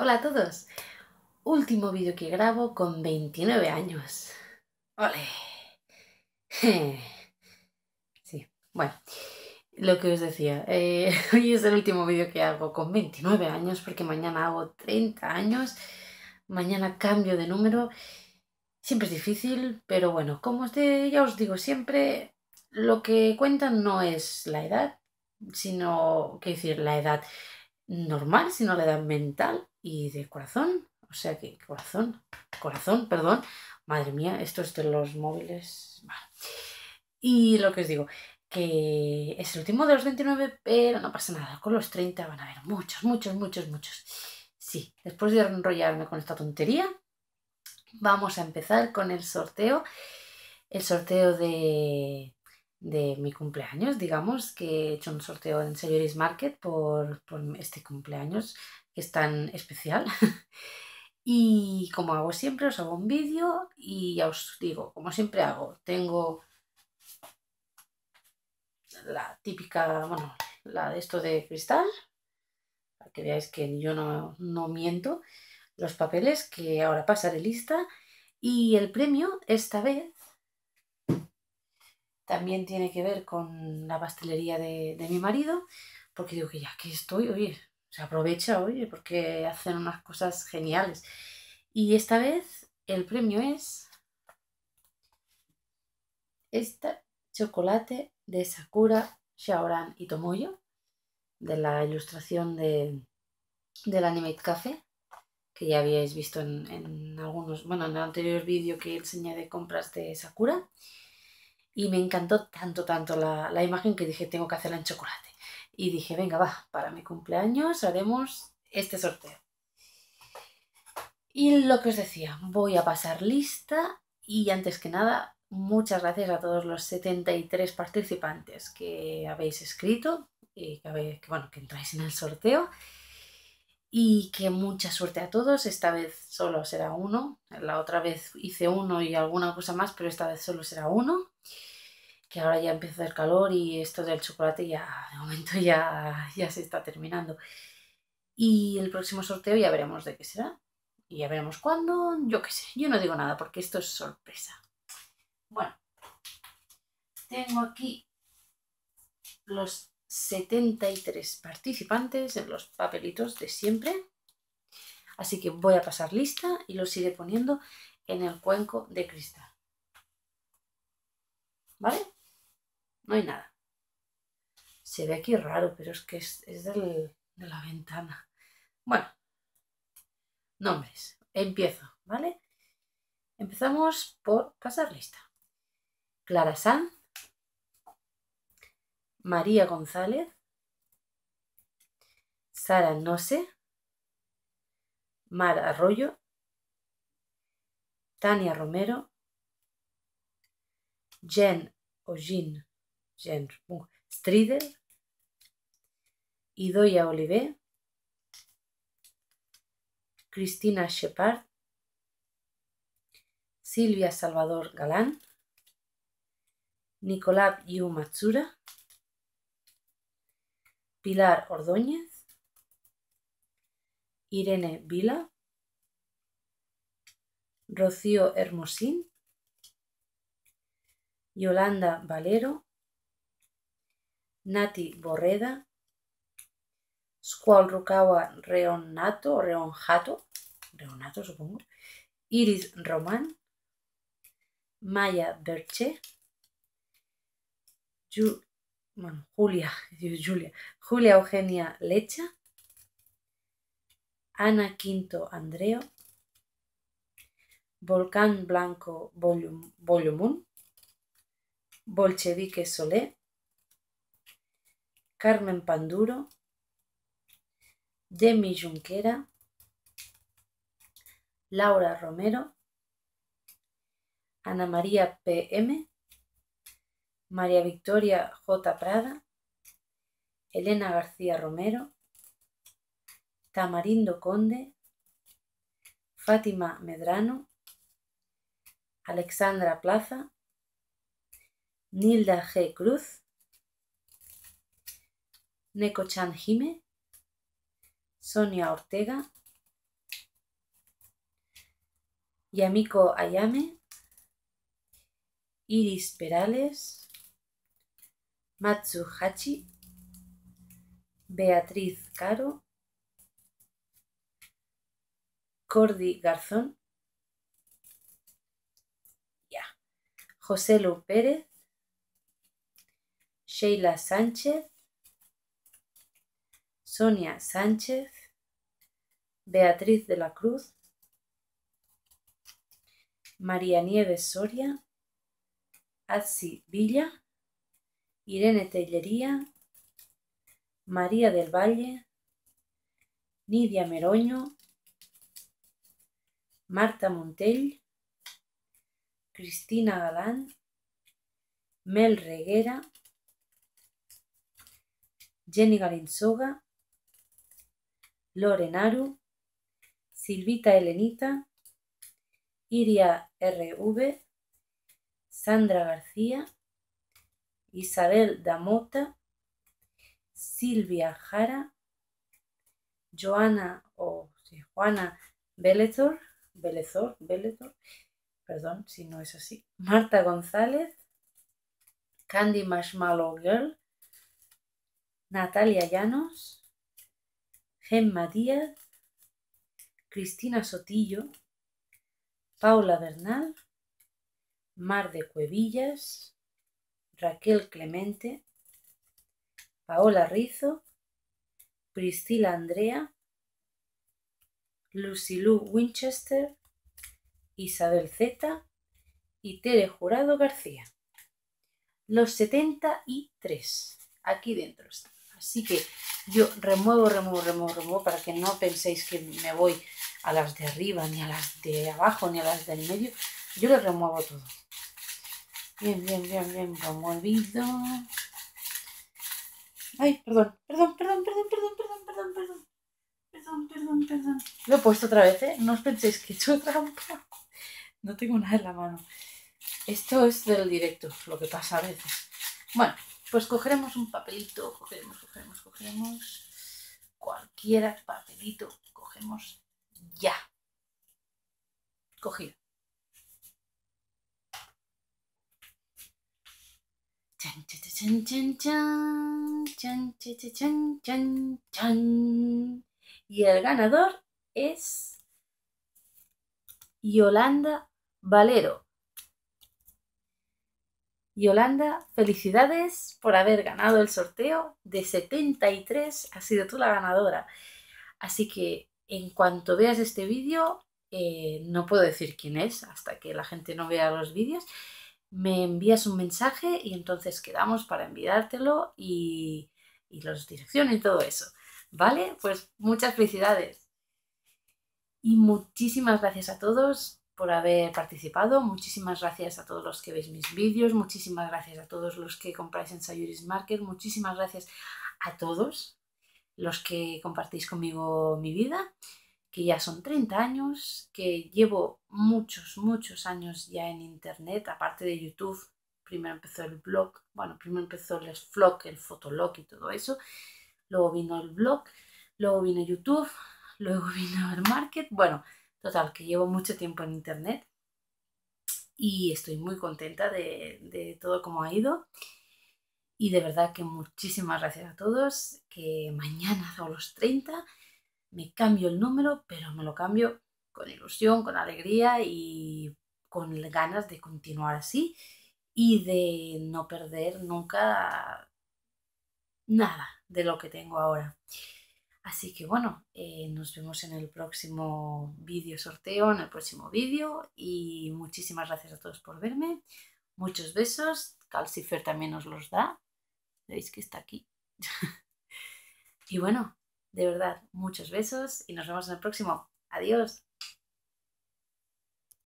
Hola a todos. Último vídeo que grabo con 29 años. ¡Ole! Sí, bueno, lo que os decía, eh, hoy es el último vídeo que hago con 29 años porque mañana hago 30 años, mañana cambio de número. Siempre es difícil, pero bueno, como os ya os digo siempre, lo que cuenta no es la edad, sino, qué decir, la edad normal, sino la edad mental, y de corazón. O sea que corazón, corazón, perdón. Madre mía, esto es de los móviles. Y lo que os digo, que es el último de los 29, pero no pasa nada. Con los 30 van a haber muchos, muchos, muchos, muchos. Sí, después de enrollarme con esta tontería, vamos a empezar con el sorteo. El sorteo de, mi cumpleaños, digamos, que he hecho un sorteo en Señores Market por, por, este cumpleaños es tan especial. y como hago siempre, os hago un vídeo y ya os digo, como siempre hago, tengo la típica, bueno, la de esto de cristal, para que veáis que yo no, miento, los papeles que ahora pasaré lista y el premio esta vez también tiene que ver con la pastelería de, mi marido, porque digo que ya que estoy, oye, se aprovecha, oye, porque hacen unas cosas geniales. Y esta vez el premio es este chocolate de Sakura Shaoran y Tomoyo, de la ilustración del Animate Café, que ya habíais visto en, algunos, bueno, en el anterior vídeo que enseñé de compras de Sakura. Y me encantó tanto, tanto la, la imagen que dije, tengo que hacerla en chocolate. Y dije, venga, va, para mi cumpleaños haremos este sorteo. Y lo que os decía, voy a pasar lista y antes que nada, muchas gracias a todos los 73 participantes que habéis escrito, y que, bueno, que entráis en el sorteo y que mucha suerte a todos. Esta vez solo será uno. La otra vez hice uno y alguna cosa más, pero esta vez solo será uno que ahora ya empieza el calor y esto del chocolate ya de momento ya, ya se está terminando. Y el próximo sorteo ya veremos de qué será. Y ya veremos cuándo, yo qué sé, yo no digo nada porque esto es sorpresa. Bueno, tengo aquí los 73 participantes en los papelitos de siempre. Así que voy a pasar lista y los iré poniendo en el cuenco de cristal. ¿Vale? no hay nada. Se ve aquí raro, pero es que es, de la ventana. Bueno, nombres. Empiezo, ¿vale? Empezamos por pasar lista. Clara Sanz, María González, Sara Nose, Mar Arroyo, Tania Romero, Jen Ojin. Strider Idoia Olive, Cristina Shepard, Silvia Salvador Galán, Nicolás Yu Matsura, Pilar Ordóñez, Irene Vila, Rocío Hermosín, Yolanda Valero, Nati Borreda, Rukawa Reonato, Reonjato, Reonato supongo, Iris Román, Maya Berche, Julia, Julia, Julia Eugenia Lecha, Ana Quinto Andreo, Volcán Blanco Volumun, Bolchevique Solé, Carmen Panduro, Demi Junquera, Laura Romero, Ana María PM, María Victoria J. Prada, Elena García Romero, Tamarindo Conde, Fátima Medrano, Alexandra Plaza, Nilda G. Cruz, Neko-chan Hime, Sonia Ortega, Yamiko Ayame, Iris Perales, Matsu Hachi, Beatriz Caro, Cordy Garzón, José Lu Pérez, Sheila Sánchez, Sonia Sánchez, Beatriz de la Cruz, María Nieves Soria, Azzi Villa, Irene Tellería, María del Valle, Nidia Meroño, Marta Montell, Cristina Galán, Mel Reguera, Jenny Galinsoga, Lorenaru, Silvita Helenita, Iria RV, Sandra García, Isabel Damota, Silvia Jara, Joana o Juana Belezor, perdón si no es así, Marta González, Candy Marshmallow Girl, Natalia Llanos, Gemma Díaz, Cristina Sotillo, Paula Bernal, Mar de Cuevillas, Raquel Clemente, Paola Rizo, Priscila Andrea, Lou Winchester, Isabel Zeta y Tere Jurado García. Los 73. Aquí dentro están. Así que yo remuevo, remuevo, remuevo, remuevo para que no penséis que me voy a las de arriba, ni a las de abajo, ni a las del medio. Yo le remuevo todo. Bien, bien, bien, bien, removido. Ay, perdón, perdón, perdón, perdón, perdón, perdón, perdón, perdón. Perdón, perdón, perdón. Lo he puesto otra vez, ¿eh? No os penséis que he hecho trampa. No tengo nada en la mano. Esto es del directo, lo que pasa a veces. Bueno, pues cogeremos un papelito, cogeremos, cogeremos, cogeremos. Cualquiera papelito, cogemos ya. Cogido. Chan, chan, chan, chan, chan, chan, chan, Y el ganador es Yolanda Valero. Yolanda, felicidades por haber ganado el sorteo de 73. Has sido tú la ganadora. Así que en cuanto veas este vídeo, eh, no puedo decir quién es hasta que la gente no vea los vídeos. Me envías un mensaje y entonces quedamos para enviártelo y, y los direcciones y todo eso. ¿Vale? Pues muchas felicidades. Y muchísimas gracias a todos por haber participado. Muchísimas gracias a todos los que veis mis vídeos, muchísimas gracias a todos los que compráis en Sayuris Market, muchísimas gracias a todos los que compartís conmigo mi vida, que ya son 30 años, que llevo muchos, muchos años ya en Internet, aparte de YouTube, primero empezó el blog, bueno, primero empezó el vlog, el fotolog y todo eso, luego vino el blog, luego vino YouTube, luego vino el market, bueno, Total, que llevo mucho tiempo en Internet y estoy muy contenta de, todo como ha ido. Y de verdad que muchísimas gracias a todos, que mañana a los 30 me cambio el número, pero me lo cambio con ilusión, con alegría y con ganas de continuar así y de no perder nunca nada de lo que tengo ahora. Así que bueno, eh, nos vemos en el próximo vídeo sorteo, en el próximo vídeo y muchísimas gracias a todos por verme. Muchos besos, Calcifer también nos los da, veis que está aquí. y bueno, de verdad, muchos besos y nos vemos en el próximo. Adiós.